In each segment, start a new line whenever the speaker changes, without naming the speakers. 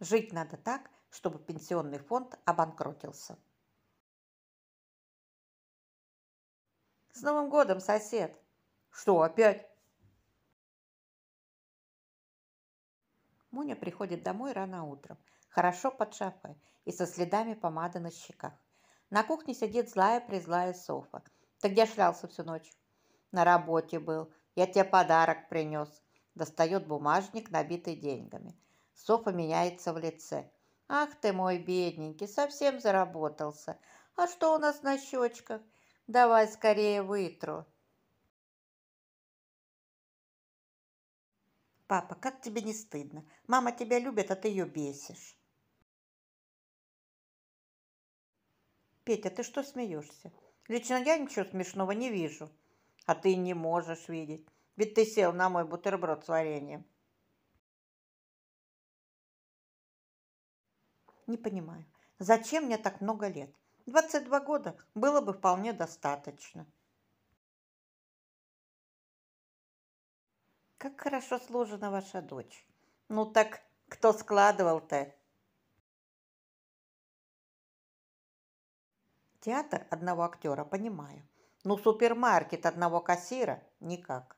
Жить надо так, чтобы пенсионный фонд обанкротился. С Новым годом, сосед! Что, опять? Муня приходит домой рано утром, хорошо под шапкой и со следами помады на щеках. На кухне сидит злая-призлая Софа. Ты где шлялся всю ночь? На работе был. Я тебе подарок принес. Достает бумажник, набитый деньгами. Софа меняется в лице. «Ах ты мой бедненький, совсем заработался. А что у нас на щечках? Давай скорее вытру». «Папа, как тебе не стыдно? Мама тебя любит, а ты ее бесишь». «Петя, ты что смеешься? Лично я ничего смешного не вижу». «А ты не можешь видеть, ведь ты сел на мой бутерброд с вареньем». не понимаю, зачем мне так много лет? 22 года было бы вполне достаточно. Как хорошо сложена ваша дочь. Ну так кто складывал-то? Театр одного актера, понимаю. но ну супермаркет одного кассира – никак.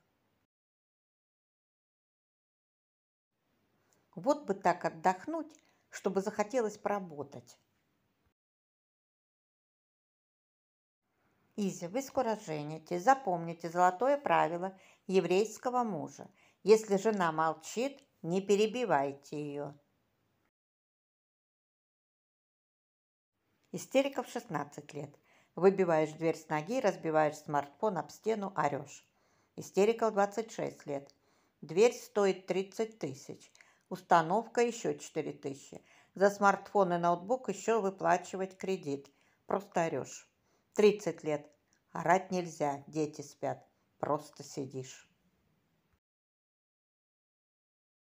Вот бы так отдохнуть, чтобы захотелось поработать. Изя, вы скоро женитесь, запомните золотое правило еврейского мужа. Если жена молчит, не перебивайте ее. Истерика в 16 лет. Выбиваешь дверь с ноги, разбиваешь смартфон об стену, орешь. Истерика в 26 лет. Дверь стоит 30 тысяч. Установка еще 4000. За смартфон и ноутбук еще выплачивать кредит. Просто орешь. 30 лет. Орать нельзя, дети спят. Просто сидишь.